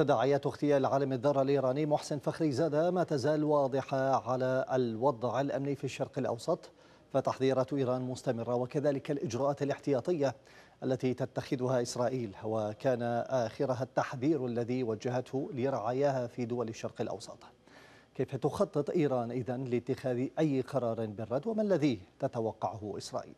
تداعيات اغتيال عالم الذرة الإيراني محسن فخري زادة ما تزال واضحة على الوضع الأمني في الشرق الأوسط فتحذيرات إيران مستمرة وكذلك الإجراءات الاحتياطية التي تتخذها إسرائيل وكان آخرها التحذير الذي وجهته لرعاياها في دول الشرق الأوسط كيف تخطط إيران إذن لاتخاذ أي قرار بالرد وما الذي تتوقعه إسرائيل؟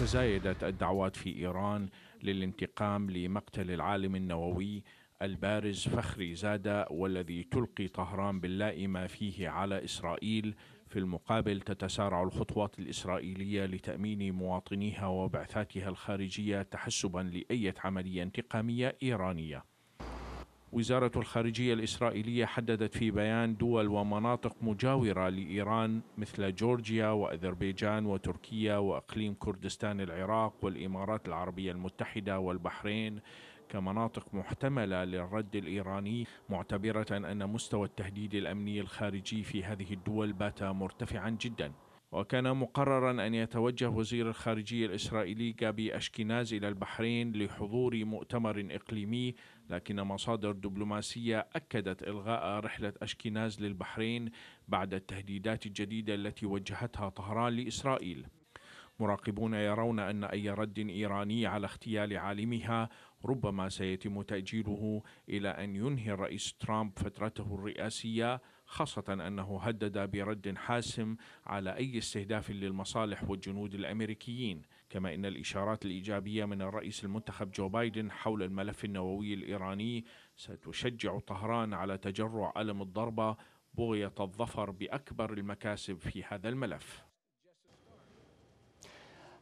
تزايدت الدعوات في إيران للانتقام لمقتل العالم النووي البارز فخري زادة والذي تلقي طهران باللائمة فيه على إسرائيل في المقابل تتسارع الخطوات الإسرائيلية لتأمين مواطنيها وبعثاتها الخارجية تحسبا لأية عملية انتقامية إيرانية وزارة الخارجية الإسرائيلية حددت في بيان دول ومناطق مجاورة لإيران مثل جورجيا وأذربيجان وتركيا وإقليم كردستان العراق والإمارات العربية المتحدة والبحرين كمناطق محتملة للرد الإيراني معتبرة أن مستوى التهديد الأمني الخارجي في هذه الدول بات مرتفعا جداً وكان مقررا أن يتوجه وزير الخارجية الإسرائيلي جابي أشكيناز إلى البحرين لحضور مؤتمر إقليمي لكن مصادر دبلوماسية أكدت إلغاء رحلة أشكيناز للبحرين بعد التهديدات الجديدة التي وجهتها طهران لإسرائيل مراقبون يرون أن أي رد إيراني على اغتيال عالمها ربما سيتم تأجيله إلى أن ينهي الرئيس ترامب فترته الرئاسية خاصة أنه هدد برد حاسم على أي استهداف للمصالح والجنود الأمريكيين كما أن الإشارات الإيجابية من الرئيس المنتخب جو بايدن حول الملف النووي الإيراني ستشجع طهران على تجرع ألم الضربة بغية الظفر بأكبر المكاسب في هذا الملف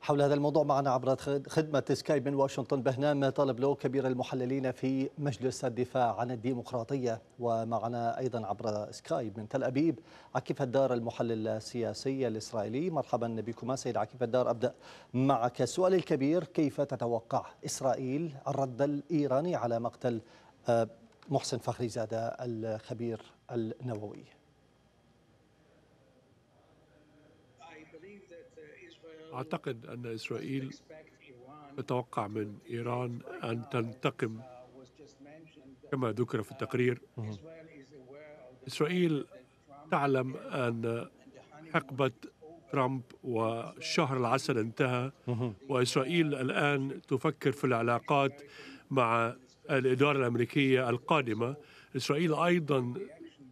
حول هذا الموضوع معنا عبر خدمة سكاي من واشنطن بهنام طالب لو كبير المحللين في مجلس الدفاع عن الديمقراطية ومعنا أيضا عبر سكاي من تل أبيب عكيف الدار المحلل السياسي الإسرائيلي مرحبا بكما سيد عكيف الدار أبدأ معك السؤال الكبير كيف تتوقع إسرائيل الرد الإيراني على مقتل آه، محسن فخري زادة الخبير النووي أعتقد أن إسرائيل تتوقع من إيران أن تنتقم كما ذكر في التقرير إسرائيل تعلم أن حقبة ترامب وشهر العسل انتهى وإسرائيل الآن تفكر في العلاقات مع الإدارة الأمريكية القادمة إسرائيل أيضا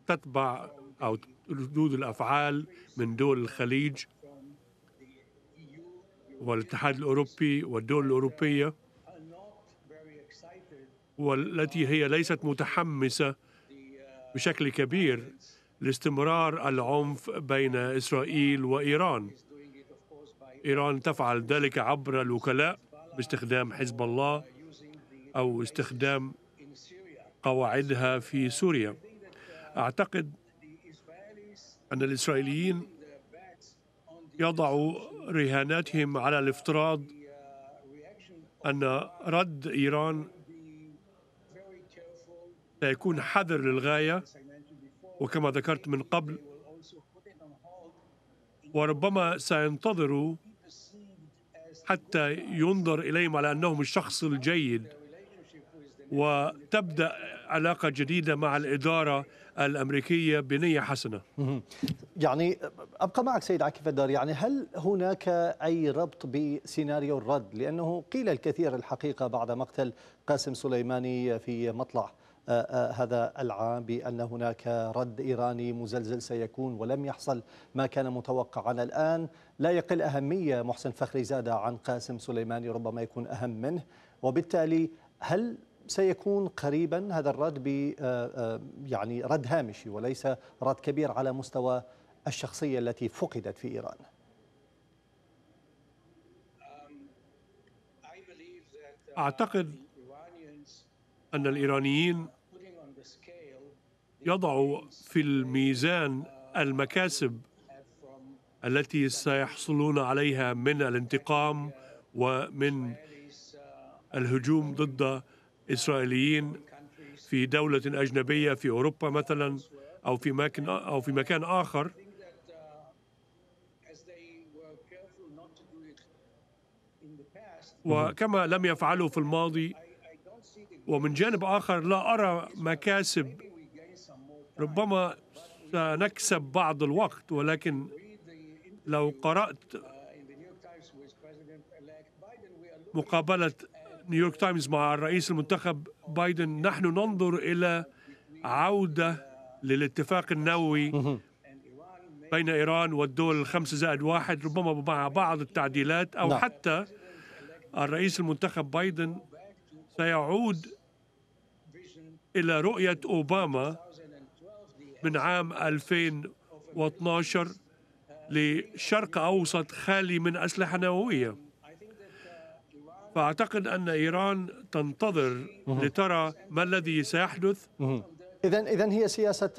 تتبع أو ردود الأفعال من دول الخليج والاتحاد الأوروبي والدول الأوروبية والتي هي ليست متحمسة بشكل كبير لاستمرار العنف بين إسرائيل وإيران إيران تفعل ذلك عبر الوكلاء باستخدام حزب الله أو استخدام قواعدها في سوريا أعتقد أن الإسرائيليين يضع رهاناتهم على الافتراض أن رد إيران سيكون حذر للغاية وكما ذكرت من قبل وربما سينتظروا حتى ينظر إليهم على أنهم الشخص الجيد وتبدأ علاقة جديدة مع الإدارة الأمريكية بنية حسنة يعني أبقى معك سيد عكف الدار يعني هل هناك أي ربط بسيناريو الرد لأنه قيل الكثير الحقيقة بعد مقتل قاسم سليماني في مطلع آه، آه، هذا العام بأن هناك رد إيراني مزلزل سيكون ولم يحصل ما كان متوقعا الآن لا يقل أهمية محسن فخري زادة عن قاسم سليماني ربما يكون أهم منه وبالتالي هل سيكون قريبا هذا الرد ب آه، آه، يعني رد هامشي وليس رد كبير على مستوى الشخصية التي فقدت في إيران أعتقد أن الإيرانيين يضعوا في الميزان المكاسب التي سيحصلون عليها من الانتقام ومن الهجوم ضد إسرائيليين في دولة أجنبية في أوروبا مثلا أو في مكان أو في مكان آخر وكما لم يفعلوا في الماضي ومن جانب آخر لا أرى مكاسب ربما سنكسب بعض الوقت ولكن لو قرأت مقابلة نيويورك تايمز مع الرئيس المنتخب بايدن نحن ننظر إلى عودة للاتفاق النووي بين إيران والدول الخمسة زائد واحد ربما مع بعض التعديلات أو لا. نعم. حتى الرئيس المنتخب بايدن سيعود إلى رؤية أوباما من عام 2012 لشرق أوسط خالي من أسلحة نووية فأعتقد أن إيران تنتظر لترى ما الذي سيحدث إذا إذا هي سياسة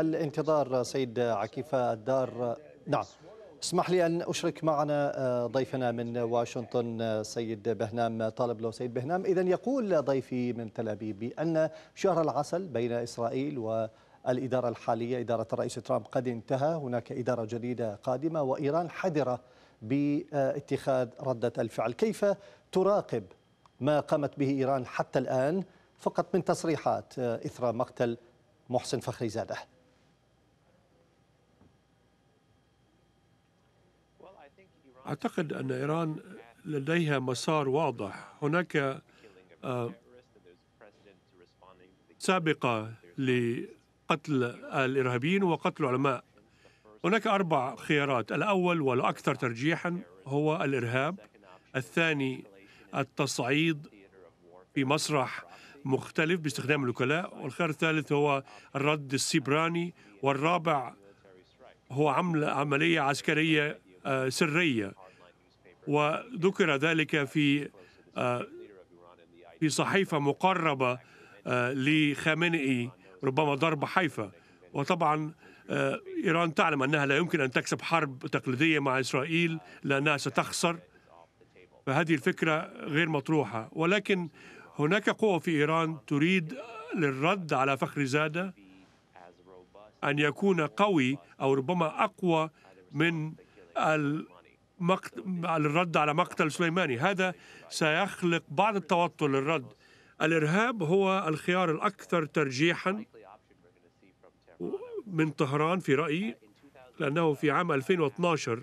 الانتظار سيد عكيف الدار نعم اسمح لي أن أشرك معنا آه، ضيفنا من واشنطن آه، سيد بهنام آه، طالب لو سيد بهنام إذا يقول ضيفي من تل أبيب بأن شهر العسل بين إسرائيل والإدارة الحالية إدارة الرئيس ترامب قد انتهى هناك إدارة جديدة قادمة وإيران حذرة باتخاذ ردة الفعل كيف تراقب ما قامت به إيران حتى الآن فقط من تصريحات آه، إثر مقتل محسن فخري زاده أعتقد أن إيران لديها مسار واضح هناك آه، سابقة لقتل الإرهابيين وقتل علماء هناك أربع خيارات الأول والأكثر ترجيحا هو الإرهاب الثاني التصعيد في مسرح مختلف باستخدام الوكلاء والخيار الثالث هو الرد السبراني والرابع هو عمل عملية عسكرية آه، سرية وذكر ذلك في آه، في صحيفة مقربة آه، لخامنئي ربما ضرب حيفا وطبعا آه، إيران تعلم أنها لا يمكن أن تكسب حرب تقليدية مع إسرائيل لأنها ستخسر فهذه الفكرة غير مطروحة ولكن هناك قوة في إيران تريد للرد على فخر زادة أن يكون قوي أو ربما أقوى من الرد على مقتل سليماني هذا سيخلق بعض التوتر للرد الإرهاب هو الخيار الأكثر ترجيحا من طهران في رأيي لأنه في عام 2012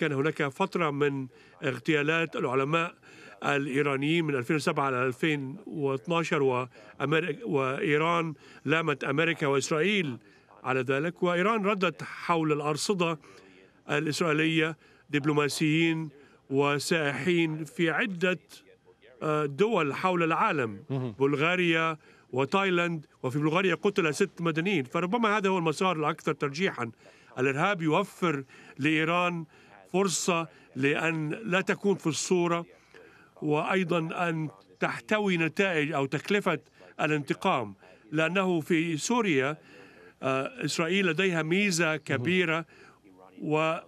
كان هناك فترة من اغتيالات العلماء الإيرانيين من 2007 إلى 2012 وأمريكا وإيران لامت أمريكا وإسرائيل على ذلك وإيران ردت حول الأرصدة الإسرائيلية دبلوماسيين وسائحين في عدة آه، دول حول العالم بلغاريا وتايلاند وفي بلغاريا قتل ست مدنيين فربما هذا هو المسار الأكثر ترجيحا الإرهاب يوفر لإيران فرصة لأن لا تكون في الصورة وأيضا أن تحتوي نتائج أو تكلفة الانتقام لأنه في سوريا آه، إسرائيل لديها ميزة كبيرة و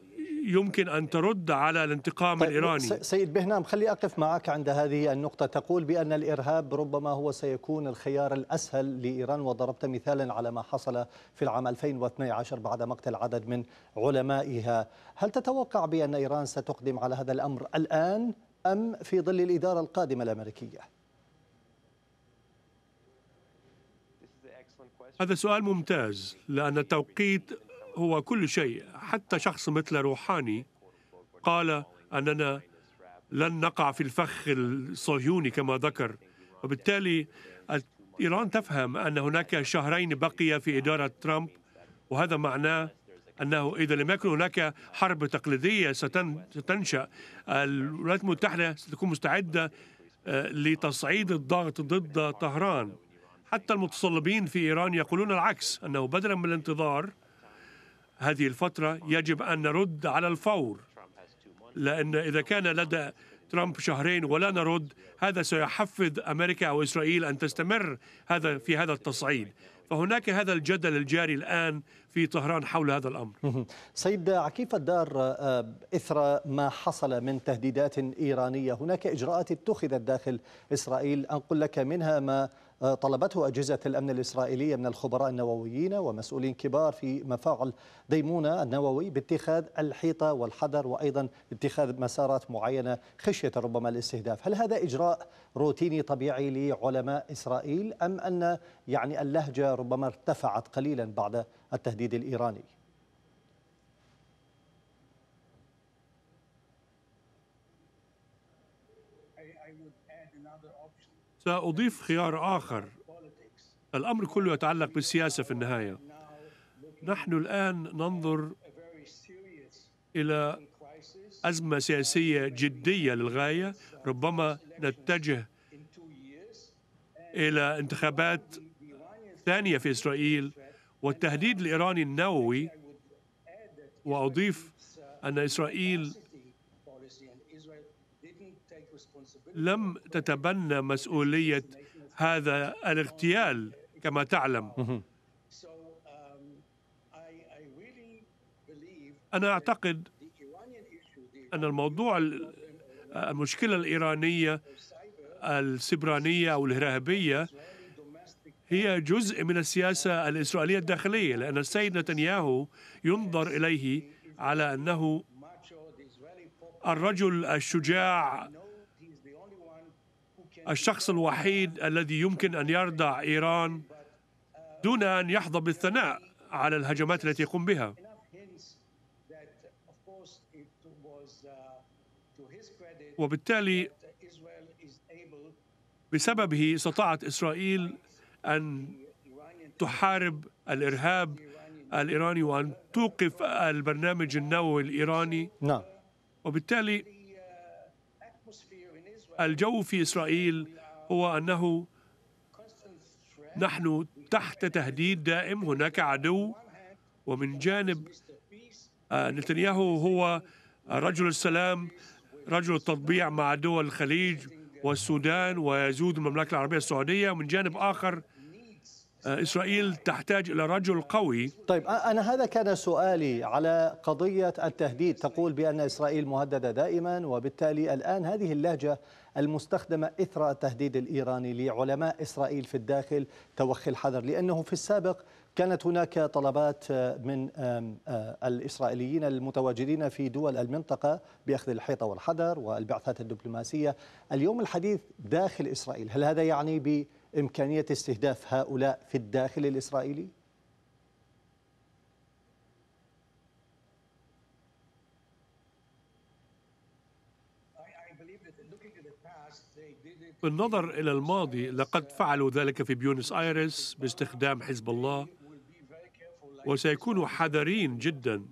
يمكن أن ترد على الانتقام طيب الإيراني سيد بهنام خلي أقف معك عند هذه النقطة تقول بأن الإرهاب ربما هو سيكون الخيار الأسهل لإيران وضربت مثالا على ما حصل في العام 2012 بعد مقتل عدد من علمائها هل تتوقع بأن إيران ستقدم على هذا الأمر الآن أم في ظل الإدارة القادمة الأمريكية؟ هذا سؤال ممتاز لأن التوقيت هو كل شيء حتى شخص مثل روحاني قال أننا لن نقع في الفخ الصهيوني كما ذكر وبالتالي إيران تفهم أن هناك شهرين بقي في إدارة ترامب وهذا معناه أنه إذا لم يكن هناك حرب تقليدية ستنشأ الولايات المتحدة ستكون مستعدة آه، لتصعيد الضغط ضد طهران حتى المتصلبين في إيران يقولون العكس أنه بدلا من الانتظار هذه الفترة يجب أن نرد على الفور لأن إذا كان لدى ترامب شهرين ولا نرد هذا سيحفز أمريكا أو إسرائيل أن تستمر هذا في هذا التصعيد فهناك هذا الجدل الجاري الآن في طهران حول هذا الأمر سيد عكيف الدار آه، إثر ما حصل من تهديدات إيرانية هناك إجراءات اتخذت داخل إسرائيل أنقل لك منها ما آه، طلبته أجهزة الأمن الإسرائيلية من الخبراء النوويين ومسؤولين كبار في مفاعل ديمونة النووي باتخاذ الحيطة والحذر وأيضا اتخاذ مسارات معينة خشية ربما الاستهداف هل هذا إجراء روتيني طبيعي لعلماء إسرائيل أم أن يعني اللهجة ربما ارتفعت قليلا بعد التهديد الإيراني سأضيف خيار آخر الأمر كله يتعلق بالسياسة في النهاية نحن الآن ننظر إلى أزمة سياسية جدية للغاية ربما نتجه إلى انتخابات ثانية في إسرائيل والتهديد الإيراني النووي وأضيف أن إسرائيل لم تتبنى مسؤولية هذا الاغتيال كما تعلم أنا أعتقد أن الموضوع المشكلة الإيرانية السبرانية أو الإرهابية هي جزء من السياسة الإسرائيلية الداخلية لأن السيد نتنياهو ينظر إليه على أنه الرجل الشجاع الشخص الوحيد الذي يمكن أن يردع إيران دون أن يحظى بالثناء على الهجمات التي يقوم بها وبالتالي بسببه استطاعت إسرائيل أن تحارب الإرهاب الإيراني وأن توقف البرنامج النووي الإيراني نعم وبالتالي الجو في إسرائيل هو أنه نحن تحت تهديد دائم هناك عدو ومن جانب آه، نتنياهو هو رجل السلام رجل التطبيع مع دول الخليج والسودان ويزود المملكة العربية السعودية ومن جانب آخر آه، إسرائيل تحتاج إلى رجل قوي طيب أنا هذا كان سؤالي على قضية التهديد تقول بأن إسرائيل مهددة دائما وبالتالي الآن هذه اللهجة المستخدمة إثر التهديد الإيراني لعلماء إسرائيل في الداخل توخي الحذر لأنه في السابق كانت هناك طلبات آه، من آه، الإسرائيليين المتواجدين في دول المنطقة بأخذ الحيطة والحذر والبعثات الدبلوماسية اليوم الحديث داخل إسرائيل هل هذا يعني ب إمكانية استهداف هؤلاء في الداخل الإسرائيلي؟ بالنظر إلى الماضي لقد فعلوا ذلك في بيونس آيرس باستخدام حزب الله وسيكونوا حذرين جدا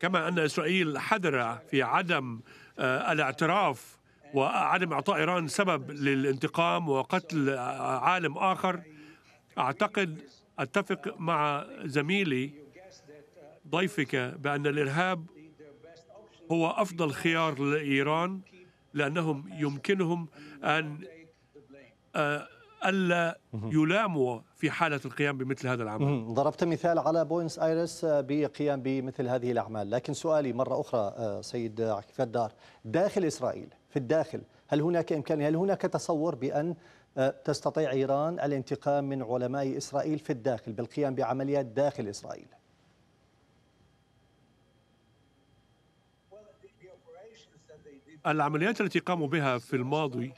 كما أن إسرائيل حذرة في عدم آه، الاعتراف وعدم اعطاء ايران سبب للانتقام وقتل عالم اخر اعتقد اتفق مع زميلي ضيفك بان الارهاب هو افضل خيار لايران لانهم يمكنهم ان آه، الا يلاموا في حاله القيام بمثل هذا العمل. ضربت مثال على بوينس ايرس آه، بقيام بمثل هذه الاعمال، لكن سؤالي مره اخرى آه، سيد عكيف الدار داخل اسرائيل في الداخل هل هناك إمكان هل هناك تصور بأن آه، تستطيع إيران الانتقام من علماء إسرائيل في الداخل بالقيام بعمليات داخل إسرائيل العمليات التي قاموا بها في الماضي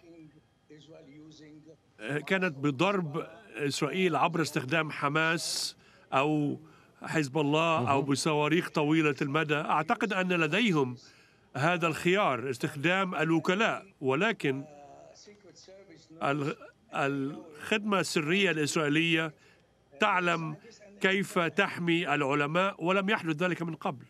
آه، كانت بضرب إسرائيل عبر استخدام حماس أو حزب الله أو بصواريخ طويلة المدى أعتقد أن لديهم هذا الخيار استخدام الوكلاء ولكن الخدمة السرية الإسرائيلية تعلم كيف تحمي العلماء ولم يحدث ذلك من قبل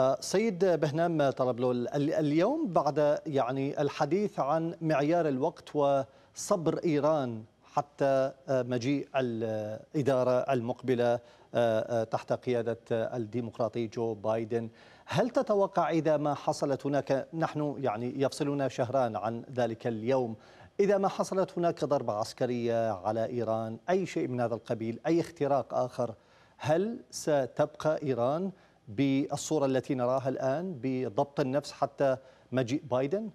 آه، سيد بهنام طلبلول اليوم بعد يعني الحديث عن معيار الوقت وصبر إيران حتى آه، مجيء الإدارة المقبلة آه، تحت قيادة الديمقراطي جو بايدن هل تتوقع إذا ما حصلت هناك نحن يعني يفصلنا شهران عن ذلك اليوم إذا ما حصلت هناك ضربة عسكرية على إيران أي شيء من هذا القبيل أي اختراق آخر هل ستبقى إيران بالصورة التي نراها الآن بضبط النفس حتى مجيء بايدن؟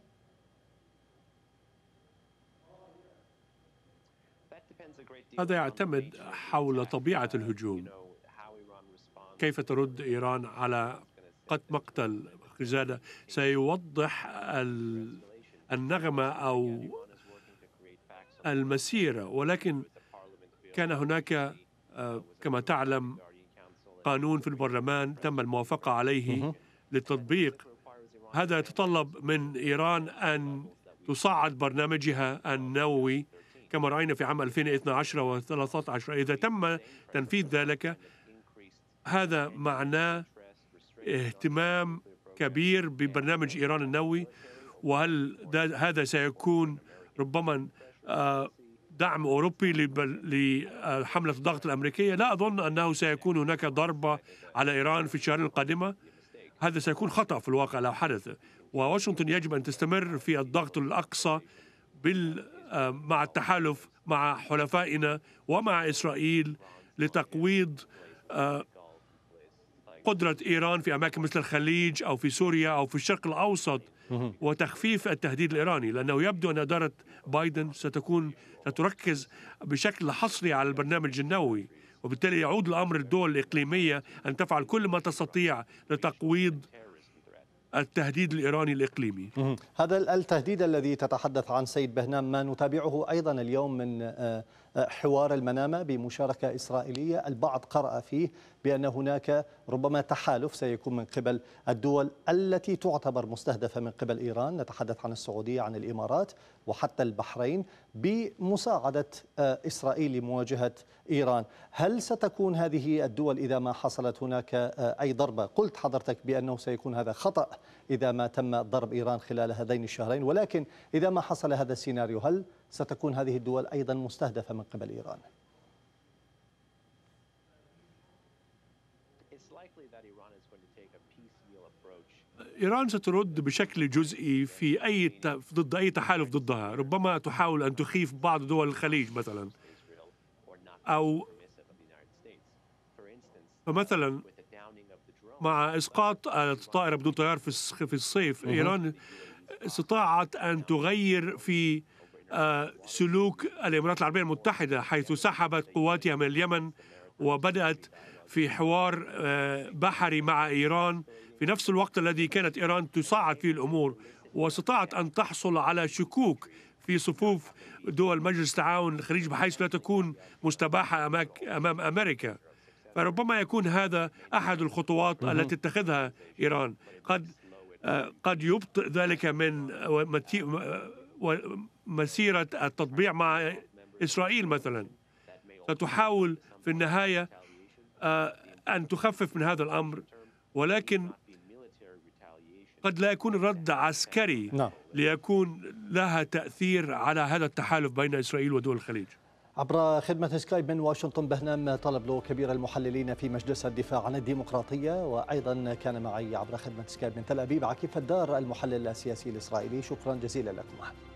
هذا يعتمد حول طبيعة الهجوم كيف ترد إيران على قد مقتل خزانة سيوضح النغمة أو المسيرة ولكن كان هناك آه، كما تعلم قانون في البرلمان تم الموافقة عليه للتطبيق هذا يتطلب من إيران أن تصعد برنامجها النووي كما رأينا في عام 2012 و13 إذا تم تنفيذ ذلك هذا معناه اهتمام كبير ببرنامج إيران النووي وهل هذا سيكون ربما آه، دعم أوروبي لحملة الضغط الأمريكية لا أظن أنه سيكون هناك ضربة على إيران في الشهر القادمة هذا سيكون خطأ في الواقع لو حدث وواشنطن يجب أن تستمر في الضغط الأقصى بال آه، مع التحالف مع حلفائنا ومع إسرائيل لتقويض آه، قدرة إيران في أماكن مثل الخليج أو في سوريا أو في الشرق الأوسط وتخفيف التهديد الإيراني لأنه يبدو أن إدارة بايدن ستكون ستركز بشكل حصري على البرنامج النووي وبالتالي يعود الأمر الدول الإقليمية أن تفعل كل ما تستطيع لتقويض التهديد الإيراني الإقليمي هذا التهديد الذي تتحدث عن سيد بهنام ما نتابعه أيضا اليوم من آه، حوار المنامة بمشاركة إسرائيلية البعض قرأ فيه بأن هناك ربما تحالف سيكون من قبل الدول التي تعتبر مستهدفة من قبل إيران نتحدث عن السعودية عن الإمارات وحتى البحرين بمساعدة آه، إسرائيل لمواجهة إيران هل ستكون هذه الدول إذا ما حصلت هناك آه، أي ضربة قلت حضرتك بأنه سيكون هذا خطأ إذا ما تم ضرب إيران خلال هذين الشهرين ولكن إذا ما حصل هذا السيناريو هل ستكون هذه الدول أيضا مستهدفة من قبل إيران إيران سترد بشكل جزئي في أي ضد أي تحالف ضدها ربما تحاول أن تخيف بعض دول الخليج مثلا أو فمثلا مع إسقاط آه، الطائرة بدون طيار في الصيف إيران استطاعت أن تغير في سلوك الإمارات العربية المتحدة حيث سحبت قواتها من اليمن وبدأت في حوار آه، بحري مع إيران في نفس الوقت الذي كانت إيران تصعد فيه الأمور واستطاعت أن تحصل على شكوك في صفوف دول مجلس التعاون الخليج بحيث لا تكون مستباحة أمام أمريكا فربما يكون هذا أحد الخطوات التي اتخذها إيران قد آه، قد يبطئ ذلك من آه، مسيرة التطبيع مع إسرائيل مثلا ستحاول في النهاية آه، أن تخفف من هذا الأمر ولكن قد لا يكون رد عسكري نعم. ليكون لها تأثير على هذا التحالف بين إسرائيل ودول الخليج عبر خدمة سكايب من واشنطن بهنام طلب له كبير المحللين في مجلس الدفاع عن الديمقراطية وأيضا كان معي عبر خدمة سكايب من تل أبيب عكيف الدار المحلل السياسي الإسرائيلي شكرا جزيلا لكم